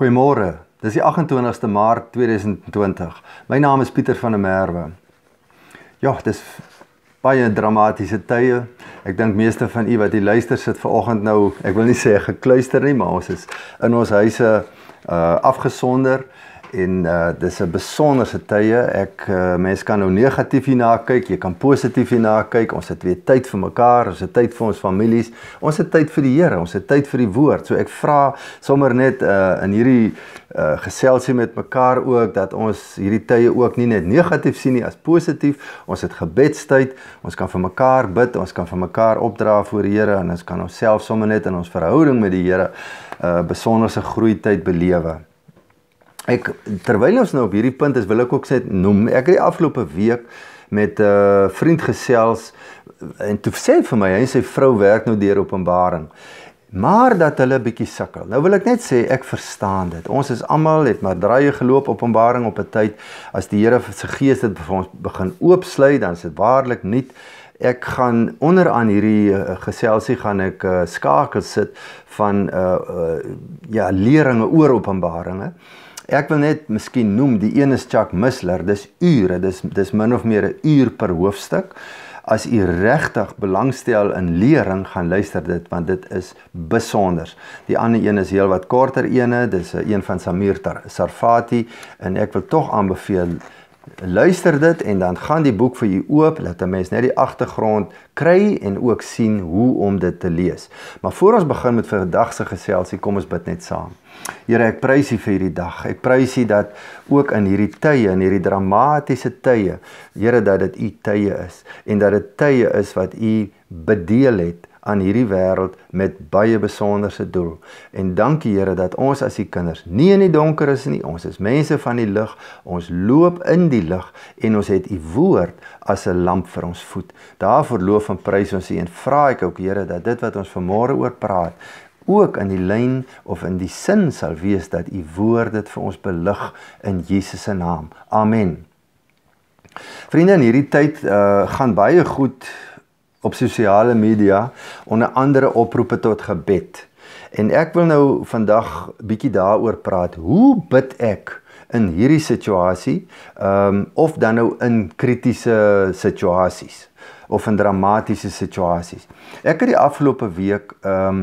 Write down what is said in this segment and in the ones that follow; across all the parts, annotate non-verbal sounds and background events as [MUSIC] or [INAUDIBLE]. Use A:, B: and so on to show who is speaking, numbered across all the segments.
A: Goeiemôre. Dis die 28ste Maart 2020. My naam is Pieter van der Merwe. Ja, dis baie dramatiese tye. Ek dink meeste van u wat hier luister sit vanoggend nou, ek wil nie sê gekluister nie, maar ons is in ons huise uh afgesonder en uh dis 'n besonderse tye. Ek uh mense kan nou negatief hierna kyk, jy kan positief hierna kyk. Ons het weer tyd vir mekaar, ons het tyd vir ons families. Ons het tyd vir die Here, ons het tyd vir die woord. So ek vra sommer net uh in hierdie uh geselsie met mekaar ook dat ons hierdie tye ook nie net negatief sien nie as positief. Ons het gebedstyd. Ons kan vir mekaar bid, ons kan vir mekaar opdra voor die Here en ons kan onsself sommer net in ons verhouding met die Here uh besonderse groei tyd belewe. Ek terwyl ons nou op hierdie punt is, wil ek ook sê noem ek het die afgelope week met 'n uh, eh, vriend gesels en toe sê vir my hy sy vrou werk nou deur Openbaring. Maar dat hulle bietjie sukkel. Nou wil ek net sê ek verstaan dit. Ons is almal het maar draaie geloop Openbaring op 'n tyd as die Here se gees dit vir ons begin oopsluit, dan is dit waarlik nie Ek gaan onderaan hierdie eh, geselsie gaan ek eh, skakel sit van uh, uh ja leringe oor openbaringe. Uh Ek wil net miskien noem die een is Chuck Missler, dis ure, dis dis min of meer 'n uur per hoofstuk. As u regtig belangstel in lering gaan luister dit want dit is besonder. Die ander een is heelwat korter ene, dis 'n een van Samir Sarfati en ek wil tog aanbeveel luister dit en dan gaan die boek vir u oop dat 'n mens net die agtergrond kry en ook sien hoe om dit te lees. Maar voor ons begin met vandag se geselsie, kom ons bid net saam. Here, ek prys U vir hierdie dag. Ek prys U dat ook in hierdie tye, in hierdie dramatiese tye, Here dat dit U tye is en dat dit tye is wat U bedeel het aan hierdie wêreld met baie besonderse doel. En dankie Here dat ons as u kinders nie in die donker is nie. Ons is mense van die lig. Ons loop in die lig en ons het u woord as 'n lamp vir ons voet. Daarvoor loof en prys ons u en vra ek ook Here dat dit wat ons vanmôre oor praat ook in die lyn of in die sin sal wees dat u woord dit vir ons belig in Jesus se naam. Amen. Vriende, in hierdie tyd uh, gaan baie goed op sosiale media onder andere oproepe tot gebed. En ek wil nou vandag bietjie daaroor praat. Hoe bid ek in hierdie situasie, ehm um, of dan nou in kritiese situasies of in dramatiese situasies. Ek het die afgelope week ehm um,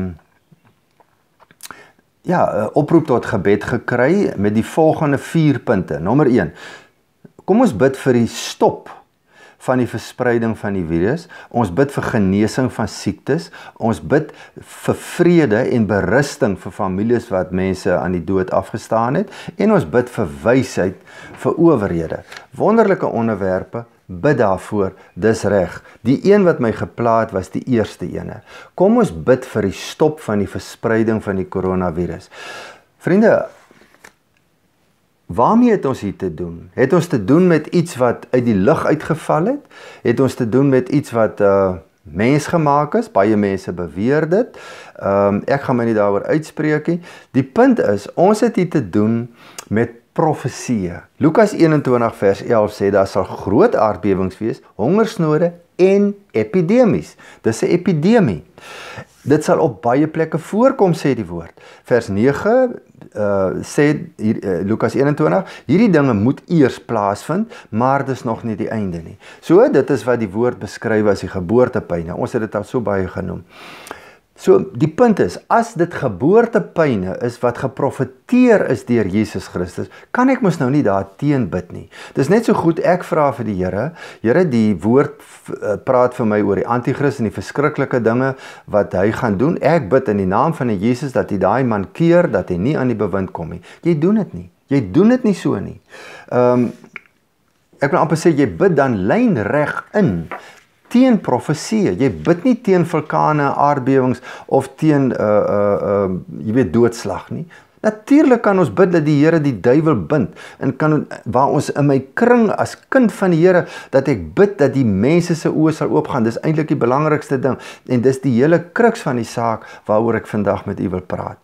A: ja, 'n eh, oproep tot gebed gekry met die volgende 4 punte. Nommer 1. Kom ons bid vir die stop van die verspreiding van die virus. Ons bid vir genesing van siektes. Ons bid vir vrede en berusting vir families wat mense aan die dood afgestaan het en ons bid vir wysheid vir owerhede. Wonderlike onderwerpe, bid daarvoor, dis reg. Die een wat my geplaag was, die eerste ene. Kom ons bid vir die stop van die verspreiding van die koronavirus. Vriende, waarmee het ons hier te doen? Het ons te doen met iets wat uit die lug uitgeval het? Het ons te doen met iets wat uh mensgemaak is, baie mense beweer dit. Ehm um, ek gaan my nie daaroor uitspreek nie. Die punt is, ons het hier te doen met profeseë. Lukas 21 vers 11 sê daar sal groot aardbewings wees, hongersnode en epidemies. Dis 'n epidemie. Dit sal op baie plekke voorkom sê die woord. Vers 9 uh, eh, sê hier uh, Lukas 21, hierdie dinge moet eers plaasvind, maar dis nog nie die einde nie. So dit is wat die woord beskryf as die geboortepyne. Ons het dit al so baie genoem. Uh So die punt is, as dit geboortepyne is wat geprofeteer is deur Jesus Christus, kan ek mos nou nie daar teen bid nie. Dis net so goed ek vra vir die Here, Here, die woord eh, praat vir my oor die anti-kristus en die verskriklike dinge wat hy gaan doen. Ek bid in die naam van Jesus dat hy daai man keer, dat hy nie aan die bewind kom nie. Jy doen dit nie. Jy doen dit nie so nie. Ehm um, ek wil amper sê jy bid dan lynreg in teen profesie. Jy bid nie teen vulkane, aardbewings of teen uh uh uh jy weet doodslag nie. Natuurlik kan ons bid dat die Here die duiwel bind en kan waar ons in my kring as kind van die Here dat ek bid dat die mense se oë sal oopgaan. Dis eintlik die belangrikste ding en dis die hele kruks van die saak waaroor ek vandag met u wil praat.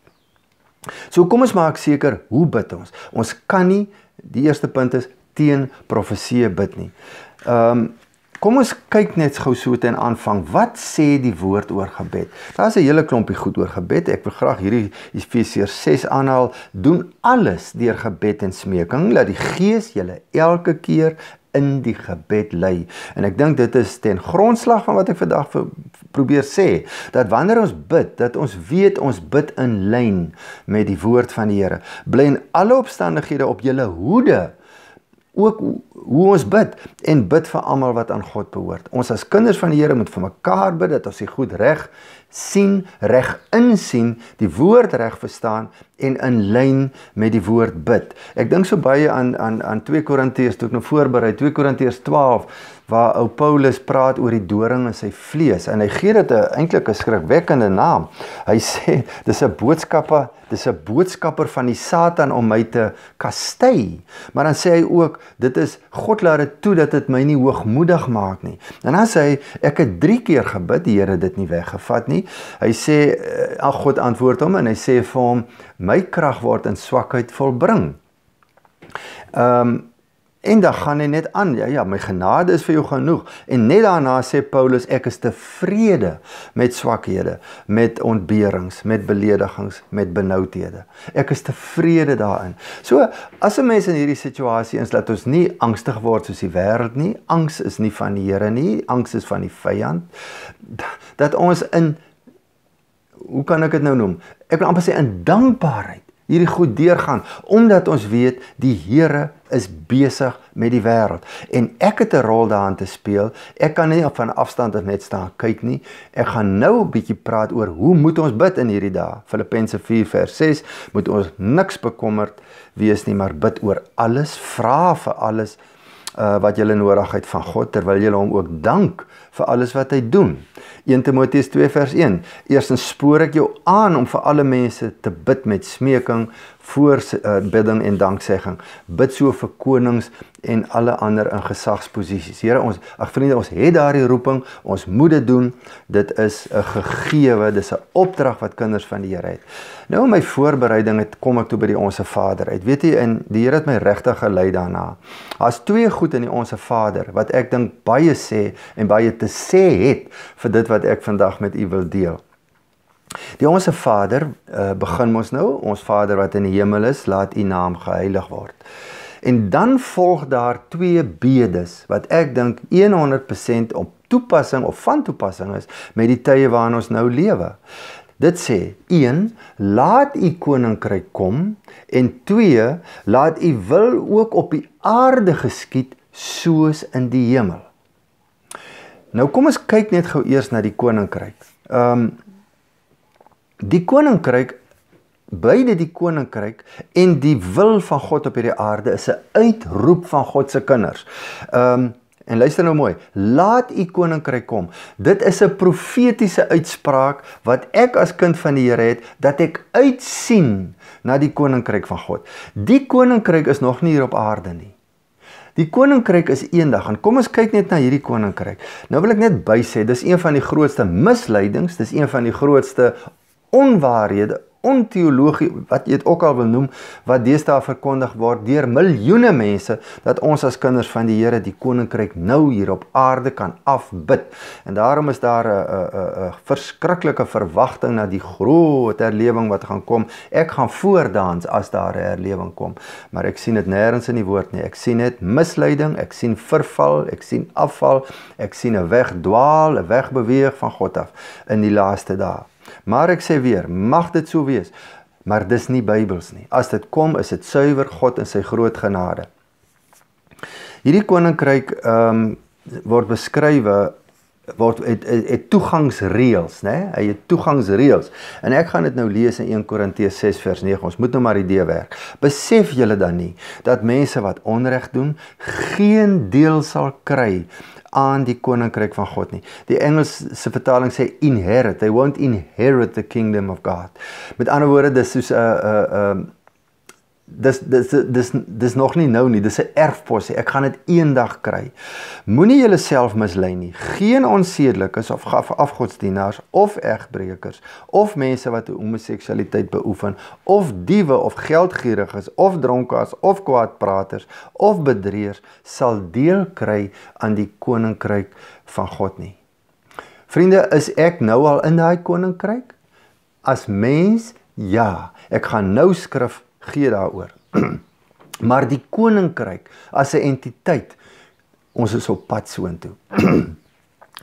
A: So kom ons maak seker hoe bid ons. Ons kan nie die eerste punt is teen profeseë bid nie. Ehm um, Kom ons kyk net gou so te en aanvang. Wat sê die woord oor gebed? Daar's 'n hele klompie goed oor gebed. Ek wil graag hierdie Efesiërs 6 aanhaal. Doen alles deur gebed en smeking dat die Gees julle elke keer in die gebed lei. En ek dink dit is ten grondslag van wat ek vandag vir probeer sê dat wanneer ons bid dat ons weet ons bid in lyn met die woord van die Here. Bly in alle opstandighede op julle hoede ook hoe ons bid en bid vir almal wat aan God behoort. Ons as kinders van die Here moet vir mekaar bid dat ons die goed reg sien, reg insien, die woord reg verstaan en in lyn met die woord bid. Ek dink so baie aan aan aan 2 Korintiërs, toe ek nou voorberei 2 Korintiërs 12 waar ou Paulus praat oor die doring in sy vlees en hy gee dit 'n eintlik 'n skrikwekkende naam. Hy sê dis 'n boodskapper, dis 'n boodskapper van die Satan om my te kastei. Maar dan sê hy ook dit is God laat dit toe dat dit my nie hoogmoedig maak nie. En dan sê hy ek het 3 keer gebid, die Here het dit nie weggevat nie. Hy sê eh, ag God antwoord hom en hy sê vir hom my krag word in swakheid volbring. Ehm um, en dan gaan hy net aan. Ja ja, my genade is vir jou genoeg. En net daarna sê Paulus ek is tevrede met swakhede, met ontberings, met beledigings, met benoudhede. Ek is tevrede daarin. So as 'n mens in hierdie situasie is dat ons nie angstig word soos die wêreld nie. Angs is nie van die Here nie. Angs is van die vyand. Dat ons in hoe kan ek dit nou noem? Ek wil amper sê in dankbaarheid hierdie goed deurgaan omdat ons weet die Here is besig met die wêreld en ek het 'n rol daarin te speel. Ek kan nie van afstand af net staan kyk nie. Ek gaan nou 'n bietjie praat oor hoe moet ons bid in hierdie dae. Filippense 4:6 moet ons niks bekommerd wees nie, maar bid oor alles, vra vir alles uh, wat jy nodig het van God terwyl jy hom ook dank uh, vir alles wat hy doen. 1 Timoteus 2 vers 1. Eerstens spoor ek jou aan om vir alle mense te bid met smeking, voor uh, bidding en danksegging. Bid so vir konings en alle ander in gesagsposisies. Here ons, ag vriende, ons het daardie roeping, ons moet dit doen. Dit is 'n gegeewe, dis 'n opdrag wat kinders van die Here het. Nou in my voorbereiding het kom ek toe by die Onse Vader uit. Weet jy, in die Here het my regtig gelei daarna. Daar's twee goed in die Onse Vader wat ek dink baie sê en baie te sê het vir dit wat ek vandag met u wil deel. Die onsse Vader, uh, begin ons nou, ons Vader wat in die hemel is, laat u naam geheilig word. En dan volg daar twee bedes wat ek dink 100% op toepassing of van toepassing is met die tye waarin ons nou lewe. Dit sê 1 laat u koninkryk kom en 2 laat u wil ook op die aarde geskied soos in die hemel. Nou kom ons kyk net gou eers na die koninkryk. Ehm um, die koninkryk beide die koninkryk en die wil van God op hierdie aarde is 'n uitroep van God se kinders. Ehm um, en luister nou mooi, laat u koninkryk kom. Dit is 'n profetiese uitspraak wat ek as kind van die Here het dat ek uitsien na die koninkryk van God. Die koninkryk is nog nie hier op aarde nie. Die koninkryk is eendag en kom ons kyk net na hierdie koninkryk. Nou wil ek net bysê, dis een van die grootste misleidings, dis een van die grootste onwaarhede onteologie wat jy dit ook al wil noem wat deesdae verkondig word deur miljoene mense dat ons as kinders van die Here die koninkryk nou hier op aarde kan afbid. En daarom is daar 'n 'n 'n 'n verskriklike verwagting na die groot herlewing wat gaan kom. Ek gaan voordans as daar 'n herlewing kom, maar ek sien dit nêrens in die woord nie. Ek sien net misleiding, ek sien verval, ek sien afval, ek sien 'n weg dwaal, 'n weg beweeg van God af in die laaste dae. Maar ek sê weer, mag dit so wees, maar dis nie Bybels nie. As dit kom, is dit suiwer God in sy groot genade. Hierdie koninkryk ehm um, word beskrywe word het, het, het toegangsreëls, né? Hy het toegangsreëls. En ek gaan dit nou lees in 1 Korintiërs 6 vers 9. Ons moet nou maar die idee werk. Besef julle dan nie dat mense wat onreg doen, geen deel sal kry nie aan die koninkryk van God nie. Die Engelse vertaling sê inherit. They won't inherit the kingdom of God. Met ander woorde, dis soos 'n 'n 'n dis dis dis dis nog nie nou nie dis 'n erfpos ek gaan dit eendag kry moenie jouself mislei nie geen onsedelik is of gaf afgodsdienaars of egbreekers of mense wat homoseksualiteit beoefen of diewe of geldgieriges of dronkaas of kwaadpraters of bedrieërs sal deel kry aan die koninkryk van God nie vriende is ek nou al in daai koninkryk as mens ja ek gaan nou skrif gee daaroor. [CLEARS THROAT] maar die koninkryk as 'n entiteit ons is op pad soontoe. [CLEARS THROAT]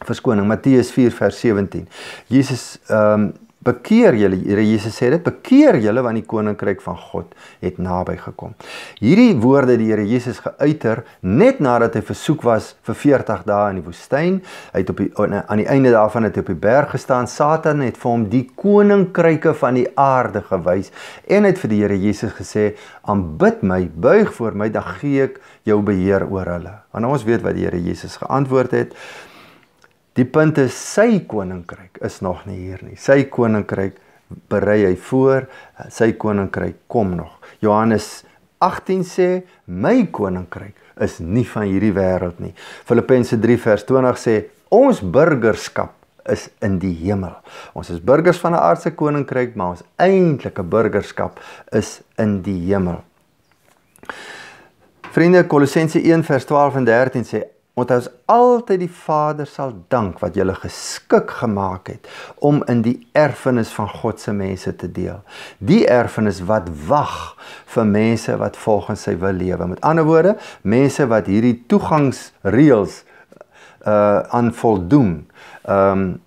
A: Verskoning Matteus 4 vers 17. Jesus ehm um, Bekeer julle, Here Jesus sê dit, bekeer julle want die koninkryk van God het naby gekom. Hierdie woorde die Here Jesus geuiter net nadat hy versoek was vir 40 dae in die woestyn, hy het op die aan die einde daarvan het hy op die berg gestaan. Satan het vir hom die koninkryke van die aarde gewys en het vir die Here Jesus gesê: "Aanbid my, buig voor my, dan gee ek jou beheer oor hulle." Want ons weet wat die Here Jesus geantwoord het. Die punt is sy koninkryk is nog nie hier nie. Sy koninkryk berei hy voor, sy koninkryk kom nog. Johannes 18 sê my koninkryk is nie van hierdie wêreld nie. Filippense 3 vers 20 sê ons burgerskap is in die hemel. Ons is burgers van 'n aardse koninkryk, maar ons eintlike burgerskap is in die hemel. Vriende, Kolossense 1 vers 12 en 13 sê want ons altyd die Vader sal dank wat julle geskik gemaak het om in die erfenis van God se mense te deel. Die erfenis wat wag vir mense wat volgens sy wil lewe. Met ander woorde, mense wat hierdie toegangsreëls uh aan voldoen. Ehm um,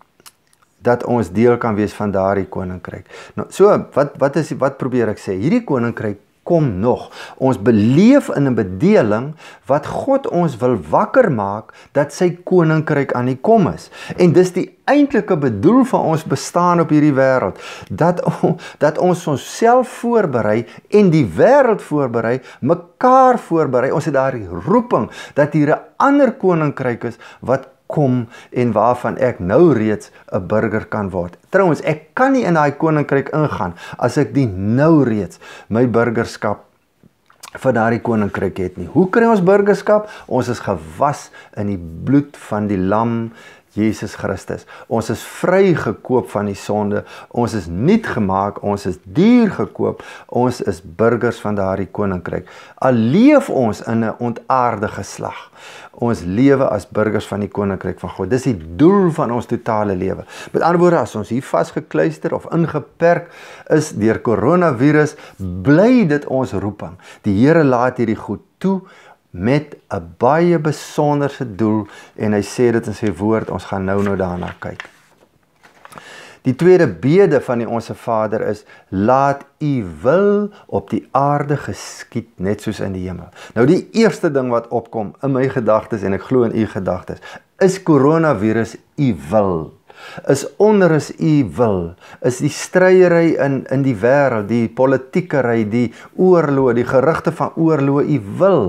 A: dat ons deel kan wees van daardie koninkryk. Nou so, wat wat is wat probeer ek sê? Hierdie koninkryk kom nog. Ons beleef in 'n bedeling wat God ons wil wakker maak dat sy koninkryk aan die kom is. En dis die eintlike bedoel van ons bestaan op hierdie wêreld, dat [LAUGHS] dat ons ons self voorberei en die wêreld voorberei, mekaar voorberei. Ons het daardie roeping dat hier 'n ander koninkryk is wat kom en waarvan ek nou reeds 'n burger kan word. Trouwens, ek kan nie in daai koninkryk ingaan as ek die nou reeds my burgerskap vir daardie koninkryk het nie. Hoe kry ons burgerskap? Ons is gewas in die bloed van die lam, Jesus Christus. Ons is vrygekoop van die sonde. Ons is nuut gemaak, ons is duur gekoop. Ons is burgers van daardie koninkryk. Al leef ons in 'n ontaarde geslag. Ons lewe as burgers van die koninkryk van God. Dis die doel van ons totale lewe. Met ander woorde, as ons hier vasgekluister of ingeperk is deur koronavirus, bly dit ons roeping. Die Here laat hierdie goed toe met 'n baie besonderse doel en hy sê dit in sy woord ons gaan nou nou daarna kyk. Die tweede bede van die onsse Vader is laat u wil op die aarde geskied net soos in die hemel. Nou die eerste ding wat opkom in my gedagtes en ek glo in u gedagtes is koronavirus u wil is onder as u wil is die stryery in in die wêreld die politiekery die oorlog die gerugte van oorlog u wil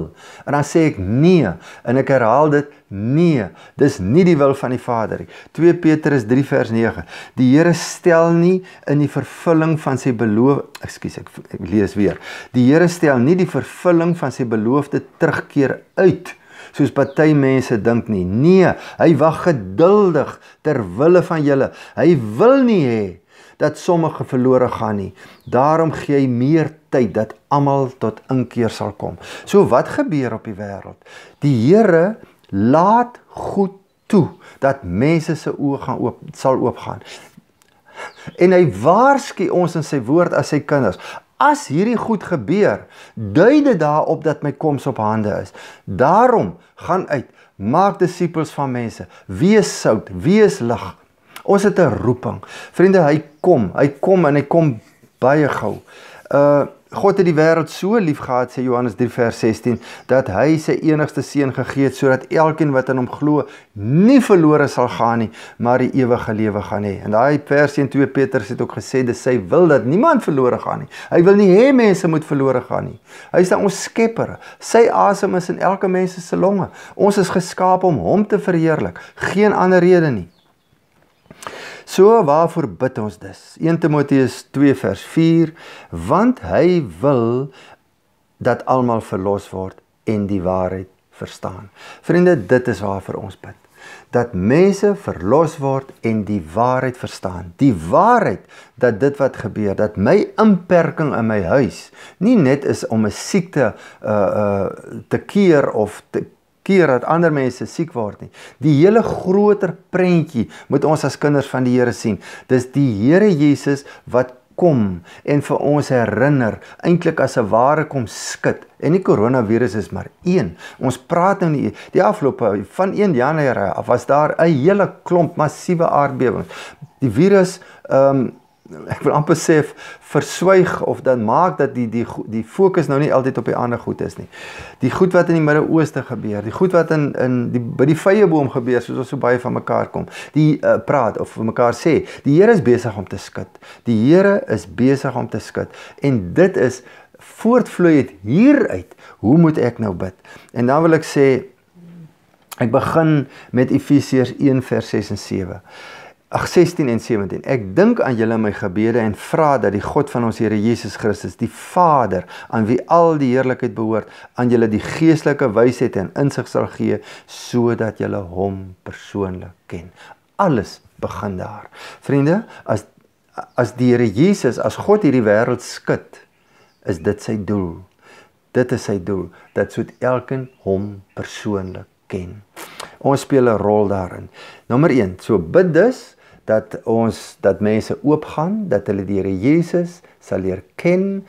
A: en dan sê ek nee en ek herhaal dit nee dis nie die wil van die Vader nie 2 Petrus 3 vers 9 die Here stel nie in die vervulling van sy beloof ekskuus ek, ek lees weer die Here stel nie die vervulling van sy belofte terugkeer uit nie soos party mense dink nie. Nee, hy wag geduldig ter wille van julle. Hy wil nie hê dat sommige verlore gaan nie. Daarom gee hy meer tyd dat almal tot inkeer sal kom. So wat gebeur op die wêreld? Die Here laat goed toe dat mense se oë gaan oop sal oopgaan. En hy waarsku ons in sy woord as sy kinders. As hierdie goed gebeur, dui dit daarop dat my koms op hande is. Daarom gaan uit, maak disippels van mense, wees sout, wees lig. Ons het 'n roeping. Vriende, hy kom, hy kom en hy kom baie gou. Uh God het die wêreld so lief gehad sê Johannes 3 vers 16 dat hy sy enigste seun gegee het sodat elkeen wat aan hom glo nie verlore sal gaan nie maar die ewige lewe gaan hê. En daai vers in 2 Petrus het ook gesê dis sy wil dat niemand verlore gaan nie. Hy wil nie hê mense moet verlore gaan nie. Hy is ons Skepper. Sy asem is in elke mens se longe. Ons is geskaap om hom te verheerlik. Geen ander rede nie. So waarvoor bid ons dus? 1 Timoteus 2 vers 4 want hy wil dat almal verlos word en die waarheid verstaan. Vriende, dit is waarvoor ons bid. Dat mense verlos word en die waarheid verstaan. Die waarheid dat dit wat gebeur, dat my inperking in my huis nie net is om 'n siekte uh uh te keer of te keer dat ander mense siek word nie. Die hele groter prentjie moet ons as kinders van die Here sien. Dis die Here Jesus wat kom en vir ons herinner eintlik as 'n ware kom skud en die koronavirus is maar een ons praat nou die, die afloope van 1 Januarie af was daar 'n hele klomp massiewe aardbewings die virus ehm um, Nou, ek wil amper sê verswyg of dan maak dat die die die fokus nou nie altyd op die ander goed is nie. Die goed wat in die Midde-Ooste gebeur, die goed wat in in die by die vrye boom gebeur, soos ons so baie van mekaar kom. Die uh, praat of vir mekaar sê, die Here is besig om te skud. Die Here is besig om te skud en dit is voortvloei dit hieruit. Hoe moet ek nou bid? En dan wil ek sê ek begin met Efesiërs 1 vers 6 en 7. Ag 16 en 17. Ek dink aan julle in my gebede en vra dat die God van ons Here Jesus Christus, die Vader, aan wie al die heerlikheid behoort, aan julle die geestelike wysheid en insig sal gee sodat julle hom persoonlik ken. Alles begin daar. Vriende, as as die Here Jesus as God hierdie wêreld skud, is dit sy doel. Dit is sy doel dat soet elkeen hom persoonlik ken ons speel 'n rol daarin. Nommer 1, so bid dus dat ons dat mense oopgaan, dat hulle die Here Jesus sal leer ken,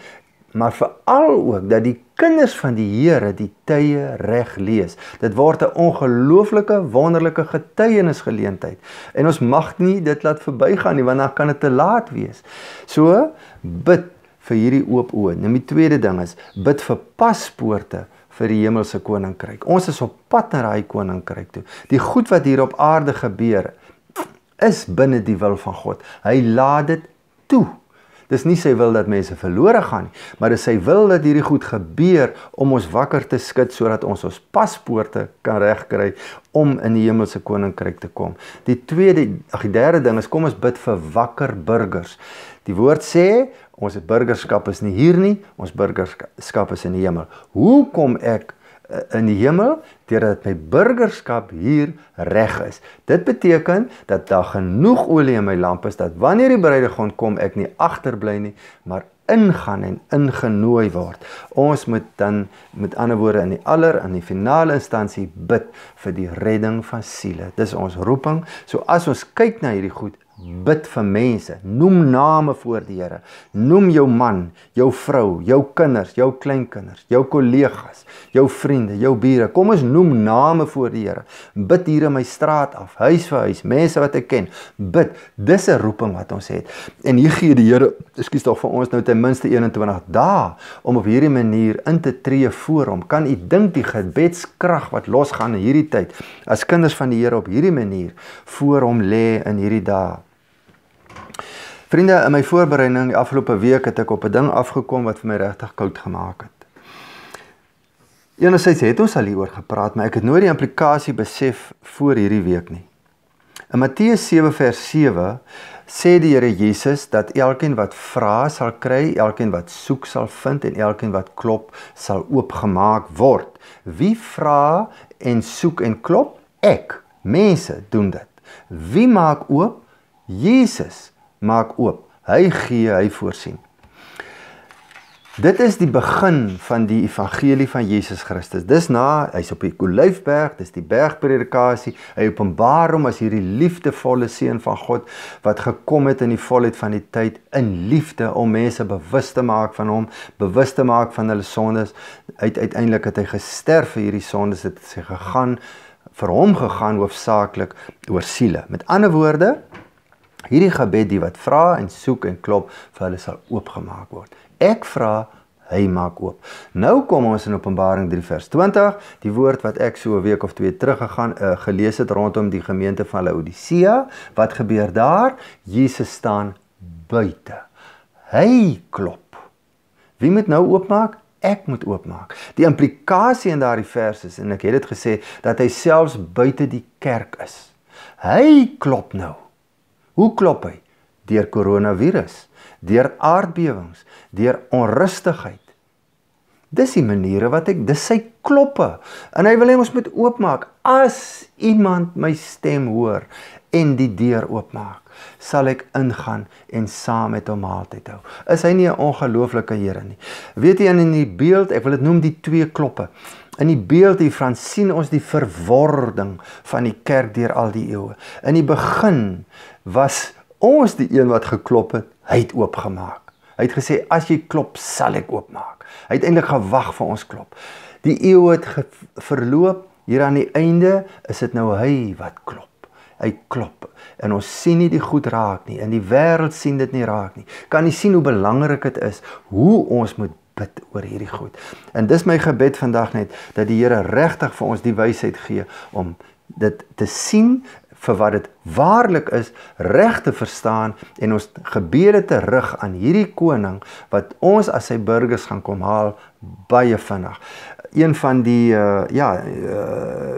A: maar veral ook dat die kinders van die Here die tye reg lees. Dit word 'n ongelooflike wonderlike getuienisgeleentheid en ons mag nie dit laat verbygaan nie want dan kan dit te laat wees. So bid vir hierdie oop oë. Nou die tweede ding is bid vir paspoorte vir die hemelse koninkryk. Ons is op pad na daai koninkryk toe. Die goed wat hier op aarde gebeur is binne die wil van God. Hy laat dit toe. Dis nie sy wil dat mense verlore gaan nie, maar dis sy wil dat hierdie goed gebeur om ons wakker te skud sodat ons ons paspoorte kan regkry om in die hemelse koninkryk te kom. Die tweede, ag die derde ding is kom ons bid vir wakker burgers. Die woord sê Ons burgerskap is nie hier nie, ons burgerskap is in die hemel. Hoe kom ek eh, in die hemel deurdat my burgerskap hier reg is? Dit beteken dat daar genoeg olie in my lamp is dat wanneer die bruidegom kom, ek nie agterbly nie, maar ingaan en ingenooi word. Ons moet dan met ander woorde in die aller in die finale instansie bid vir die redding van siele. Dis ons roeping. So as ons kyk na hierdie goed, bid vir mense. Noem name voor die Here. Noem jou man, jou vrou, jou kinders, jou kleinkinders, jou kollegas, jou vriende, jou bure. Kom ons noem name voor die Here. Bid hier in my straat af, huis vir huis, mense wat ek ken. Bid. Dis 'n roeping wat ons het. En hier gee die Here, ekskuus tog vir ons nou ten minste 21 dae om op hierdie manier in te tree voor hom. Kan u dink die gebedskrag wat losgaan in hierdie tyd as kinders van die Here op hierdie manier voor hom lê in hierdie dae? Vriende, in my voorbereiding die afgelope week het ek op 'n ding afgekom wat vir my regtig koud gemaak het. Eenesyds het ons al hieroor gepraat, maar ek het nooit die implikasie besef voor hierdie week nie. In Matteus 7 vers 7 sê die Here Jesus dat elkeen wat vra sal kry, elkeen wat soek sal vind en elkeen wat klop sal oopgemaak word. Wie vra en soek en klop? Ek. Mense doen dit. Wie maak oop? Jesus maak oop. Hy gee, hy voorsien. Dit is die begin van die evangelie van Jesus Christus. Dis na hy's op die Olyfberg, dis die bergpredikasie. Hy openbaar hom as hierdie liefdevolle seun van God wat gekom het in die volheid van die tyd in liefde om mense bewus te maak van hom, bewus te maak van hulle sondes. Uit uiteindelik het hy gesterf vir hierdie sondes. Dit het sy gegaan vir hom gegaan hoofsaaklik oor siele. Met ander woorde, Hierdie gebed die wat vra en soek en klop vir hulle sal oopgemaak word. Ek vra, hy maak oop. Nou kom ons in Openbaring 3 vers 20, die woord wat ek so 'n week of twee terug gegaan uh, gelees het rondom die gemeente van Laodicea. Wat gebeur daar? Jesus staan buite. Hy klop. Wie moet nou oopmaak? Ek moet oopmaak. Die implikasie in daardie vers is en ek het dit gesê dat hy selfs buite die kerk is. Hy klop nou. Hoe klop hy? Deur koronavirus, deur aardbewings, deur onrustigheid. Dis die maniere wat ek dis sy kloppe. En hy wil hê ons moet oopmaak. As iemand my stem hoor en die deur oopmaak, sal ek ingaan en saam met hom maaltyd hou. Is hy nie 'n ongelooflike Here nie? Weet jy in in die beeld, ek wil dit noem die twee kloppe. In die beeld hier van sien ons die verwording van die kerk deur al die eeue. In die begin was ons die een wat geklop het, hy het oopgemaak. Hy het gesê as jy klop, sal ek oopmaak. Hy het eintlik gewag vir ons klop. Die eeu het verloop, hier aan die einde is dit nou hy wat klop. Hy klop en ons sien nie die goed raak nie. In die wêreld sien dit nie raak nie. Kan jy sien hoe belangrik dit is hoe ons moet bid oor hierdie goed. En dis my gebed vandag net dat die Here regtig vir ons die wysheid gee om dit te sien vir wat dit waarlik is reg te verstaan en ons gebede te rig aan hierdie koning wat ons as sy burgers gaan kom haal baie vinnig. Een van die uh, ja uh,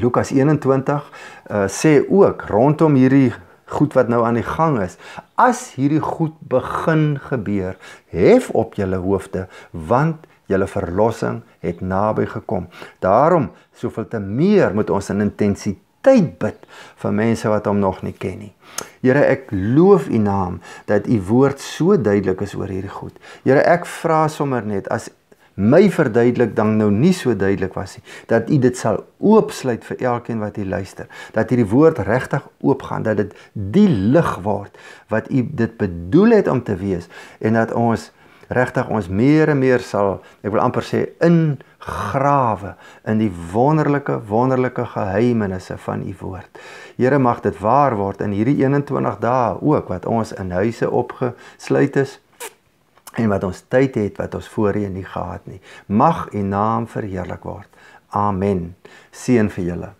A: Lukas 21 uh, sê ook rondom hierdie goed wat nou aan die gang is. As hierdie goed begin gebeur, hef op julle hoofde want julle verlossing het naby gekom. Daarom soveel te meer moet ons in intensiteit tyd bid vir mense wat hom nog nie ken nie. Here, ek loof U naam dat U woord so duidelik is oor hierdie goed. Here, ek vra sommer net as my verduidelik dan nou nie so duidelik was nie dat u dit sal oopsluit vir elkeen wat hier luister dat hierdie woord regtig oopgaan dat dit die lig word wat u dit bedoel het om te wees en dat ons regtig ons meer en meer sal ek wil amper sê in grawe in die wonderlike wonderlike geheimenisse van u woord. Here mag dit waar word in hierdie 21 dae ook wat ons in huise opgesluit is en wat ons tyd het wat ons voorheen nie gehad nie. Mag u naam verheerlik word. Amen. Seën vir julle.